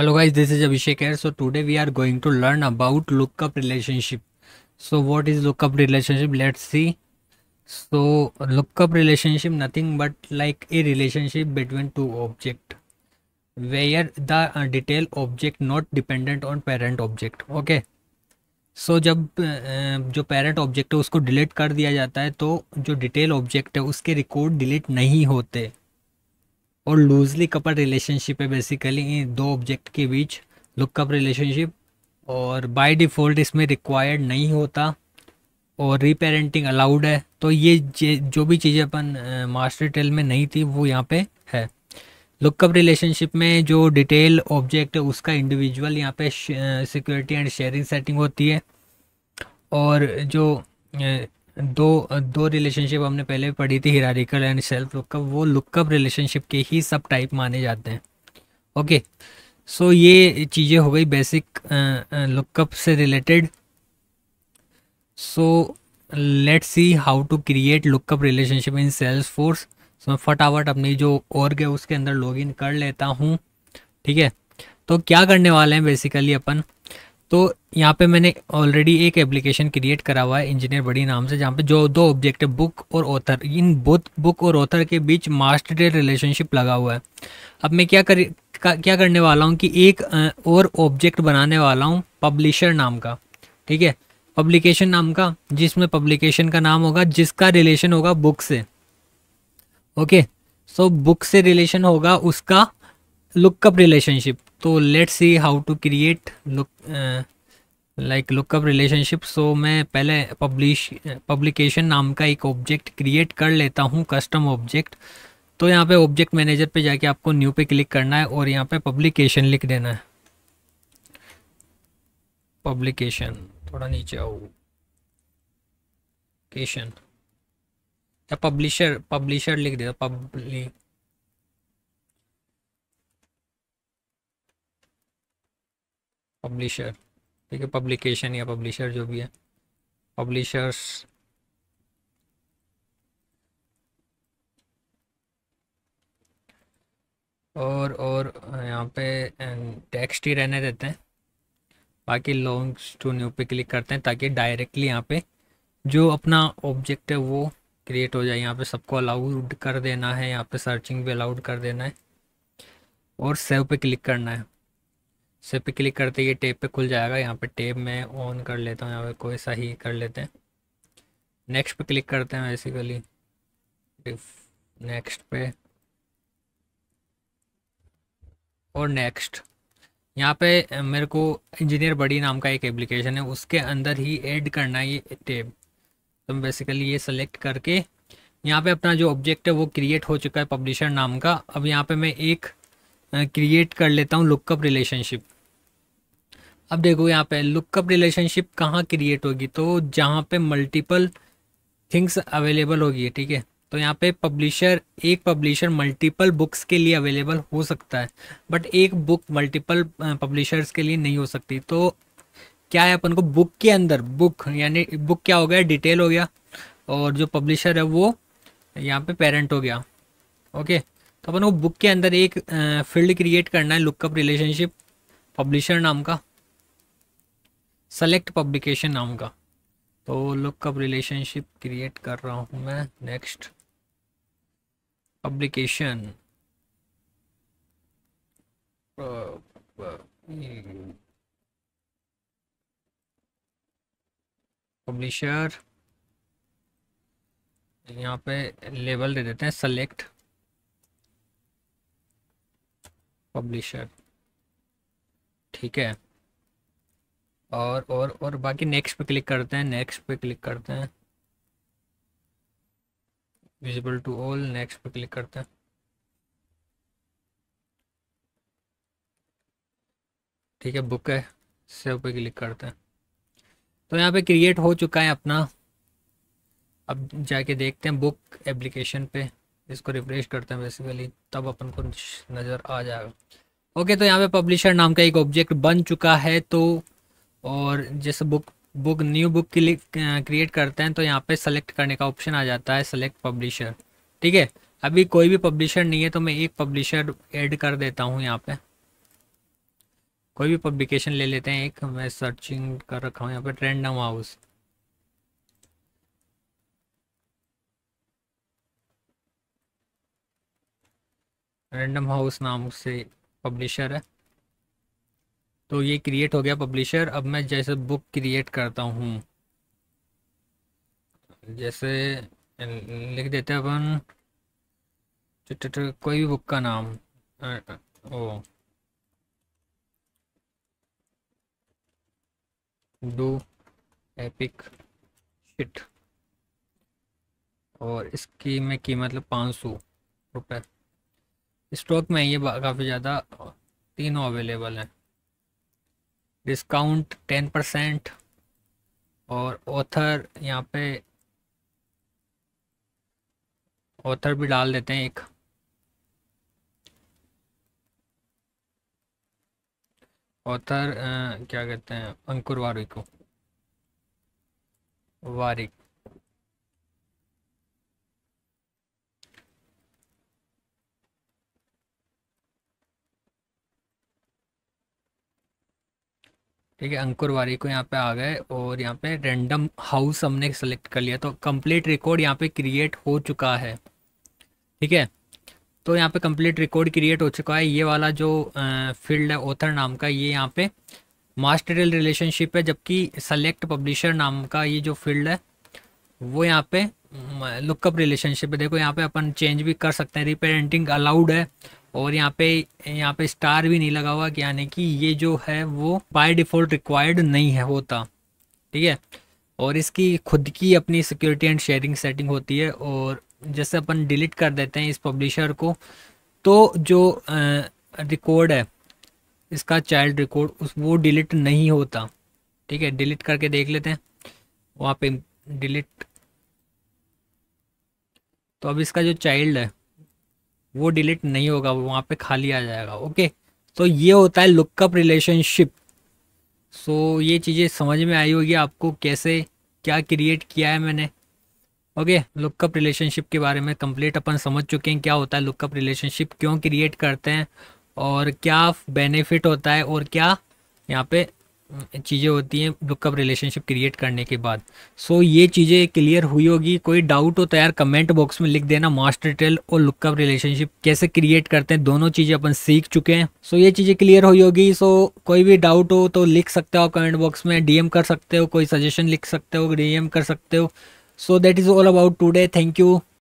hello guys this is Abhishek here so today we are going to learn about lookup relationship so what is lookup relationship let's see so lookup relationship nothing but like a relationship between two object where the detail object not dependent on parent object okay so जब uh, uh, जो parent object है उसको delete कर दिया जाता है तो जो डिटेल ऑब्जेक्ट है उसके रिकॉर्ड डिलीट नहीं होते और लूजली कपल रिलेशनशिप है बेसिकली इन दो ऑब्जेक्ट के बीच लुकअप रिलेशनशिप और बाय डिफ़ॉल्ट इसमें रिक्वायर्ड नहीं होता और रीपेरेंटिंग अलाउड है तो ये जो भी चीज़ें अपन मास्टर टेल में नहीं थी वो यहाँ पे है लुकअप रिलेशनशिप में जो डिटेल ऑब्जेक्ट है उसका इंडिविजुअल यहाँ पे सिक्योरिटी एंड शेयरिंग सेटिंग होती है और जो दो दो रिलेशनशिप हमने पहले पढ़ी थी हिरारिकल एंड सेल्फ लुकअप वो लुकअप रिलेशनशिप के ही सब टाइप माने जाते हैं ओके सो ये चीज़ें हो गई बेसिक लुकअप से related so let see how to create lookup relationship in Salesforce सो मैं फटाफट अपनी जो और है उसके अंदर लॉगिन कर लेता हूँ ठीक है तो क्या करने वाले हैं बेसिकली अपन तो यहाँ पे मैंने ऑलरेडी एक एप्लीकेशन क्रिएट करा हुआ है इंजीनियर बड़ी नाम से जहाँ पे जो दो ऑब्जेक्ट है बुक और ऑथर इन बुथ बुक और ऑथर के बीच मास्टर रिलेशनशिप लगा हुआ है अब मैं क्या कर क्या करने वाला हूँ कि एक और ऑब्जेक्ट बनाने वाला हूँ पब्लिशर नाम का ठीक है पब्लिकेशन नाम का जिसमें पब्लिकेशन का नाम होगा जिसका रिलेशन होगा बुक से ओके सो बुक से रिलेशन होगा उसका लुकअप रिलेशनशिप तो let's see how to create look like lookup relationship so मैं पहले पब्लिश पब्लिकेशन नाम का एक ऑब्जेक्ट क्रिएट कर लेता हूँ कस्टम ऑब्जेक्ट तो यहाँ पे ऑब्जेक्ट मैनेजर पे जाके आपको न्यू पे क्लिक करना है और यहाँ पे पब्लिकेशन लिख देना है पब्लिकेशन थोड़ा नीचे आओ केशन या पब्लिशर पब्लिशर लिख देता पब्लिक पब्लिशर ठीक है पब्लिकेशन या पब्लिशर जो भी है पब्लिशर्स और और यहाँ पे टेक्स्ट ही रहने देते हैं बाकी लॉन्ग टू न्यू पे क्लिक करते हैं ताकि डायरेक्टली यहाँ पे जो अपना ऑब्जेक्ट है वो क्रिएट हो जाए यहाँ पे सबको अलाउड कर देना है यहाँ पे सर्चिंग भी अलाउड कर देना है और सेव पे क्लिक करना है इस पर क्लिक करते ये टेप पे खुल जाएगा यहाँ पे टेप में ऑन कर लेता हूँ यहाँ पे कोई सा ही कर लेते हैं नेक्स्ट पे क्लिक करते हैं बेसिकली नेक्स्ट पे और नेक्स्ट यहाँ पे मेरे को इंजीनियर बड़ी नाम का एक एप्लीकेशन है उसके अंदर ही ऐड करना है ये टेप तो मैं बेसिकली ये सेलेक्ट करके यहाँ पे अपना जो ऑब्जेक्ट है वो क्रिएट हो चुका है पब्लिशर नाम का अब यहाँ पे मैं एक क्रिएट कर लेता हूँ लुकअप रिलेशनशिप अब देखो यहाँ पे लुकअप रिलेशनशिप कहाँ क्रिएट होगी तो जहाँ पे मल्टीपल थिंग्स अवेलेबल होगी ठीक है तो यहाँ पे पब्लिशर एक पब्लिशर मल्टीपल बुक्स के लिए अवेलेबल हो सकता है बट एक बुक मल्टीपल पब्लिशर्स के लिए नहीं हो सकती तो क्या है अपन को बुक के अंदर बुक यानी बुक क्या हो गया डिटेल हो गया और जो पब्लिशर है वो यहाँ पे पेरेंट हो गया ओके तो अपन को बुक के अंदर एक फील्ड क्रिएट करना है लुकअप रिलेशनशिप पब्लिशर नाम का सेलेक्ट पब्लिकेशन नाम का तो लुकअप रिलेशनशिप क्रिएट कर रहा हूँ मैं नेक्स्ट पब्लिकेशन पब्लिशर यहाँ पे लेबल दे देते हैं सेलेक्ट पब्लिशर ठीक है और और और बाकी नेक्स्ट पे क्लिक करते हैं नेक्स्ट पे क्लिक करते हैं विजिबल टू ऑल नेक्स्ट पे क्लिक करते हैं ठीक है बुक है सेव पे क्लिक करते हैं तो यहाँ पे क्रिएट हो चुका है अपना अब जाके देखते हैं बुक एप्लीकेशन पे इसको रिफ्रेश करते हैं बेसिकली तब अपन को नज़र आ जाएगा ओके तो यहाँ पे पब्लिशर नाम का एक ऑब्जेक्ट बन चुका है तो और जैसे बुक बुक न्यू बुक के लिए क्रिएट करते हैं तो यहाँ पे सेलेक्ट करने का ऑप्शन आ जाता है सेलेक्ट पब्लिशर ठीक है अभी कोई भी पब्लिशर नहीं है तो मैं एक पब्लिशर ऐड कर देता हूँ यहाँ पे कोई भी पब्लिकेशन ले लेते हैं एक मैं सर्चिंग कर रखा हूँ यहाँ पे ट्रेंड हाउस रैंडम हाउस नाम से पब्लिशर है तो ये क्रिएट हो गया पब्लिशर अब मैं जैसे बुक क्रिएट करता हूँ जैसे लिख देते हैं अपन कोई भी बुक का नाम ओ डू एपिक शिट और इसकी मैं कीमत मतलब पाँच सौ रुपये स्टॉक में ये काफ़ी ज़्यादा तीनों अवेलेबल हैं डिस्काउंट टेन परसेंट और ऑथर यहाँ पे ऑथर भी डाल देते हैं एक ऑथर क्या कहते हैं अंकुर वारिक को वारिक ठीक है अंकुर वारी को यहाँ पे आ गए और यहाँ पे रैंडम हाउस हमने सेलेक्ट कर लिया तो कंप्लीट रिकॉर्ड यहाँ पे क्रिएट हो चुका है ठीक है तो यहाँ पे कंप्लीट रिकॉर्ड क्रिएट हो चुका है ये वाला जो फील्ड है ऑथर नाम का ये यहाँ पे मास्टरियल रिलेशनशिप है जबकि सेलेक्ट पब्लिशर नाम का ये जो फील्ड है वो यहाँ पे लुकअप रिलेशनशिप है देखो यहाँ पे अपन चेंज भी कर सकते हैं रिपेरेंटिंग अलाउड है और यहाँ पे यहाँ पे स्टार भी नहीं लगा हुआ कि यानी कि ये जो है वो बाय डिफ़ॉल्ट रिक्वायर्ड नहीं है होता ठीक है और इसकी खुद की अपनी सिक्योरिटी एंड शेयरिंग सेटिंग होती है और जैसे अपन डिलीट कर देते हैं इस पब्लिशर को तो जो रिकॉर्ड है इसका चाइल्ड रिकॉर्ड उस वो डिलीट नहीं होता ठीक है डिलीट करके देख लेते हैं वहाँ पे डिलीट तो अब इसका जो चाइल्ड है वो डिलीट नहीं होगा वो वहाँ पे खाली आ जाएगा ओके तो ये होता है लुकअप रिलेशनशिप सो ये चीज़ें समझ में आई होगी आपको कैसे क्या क्रिएट किया है मैंने ओके लुकअप रिलेशनशिप के बारे में कंप्लीट अपन समझ चुके हैं क्या होता है लुकअप रिलेशनशिप क्यों क्रिएट करते हैं और क्या बेनिफिट होता है और क्या यहाँ पे चीज़ें होती हैं लुकअप रिलेशनशिप क्रिएट करने के बाद सो so, ये चीज़ें क्लियर हुई होगी कोई डाउट हो तो यार कमेंट बॉक्स में लिख देना मास्टर डिटेल और लुकअप रिलेशनशिप कैसे क्रिएट करते हैं दोनों चीज़ें अपन सीख चुके हैं सो so, ये चीज़ें क्लियर हुई होगी सो so, कोई भी डाउट हो तो लिख सकते हो कमेंट बॉक्स में डीएम कर सकते हो कोई सजेशन लिख सकते हो डीएम कर सकते हो so that is all about today thank you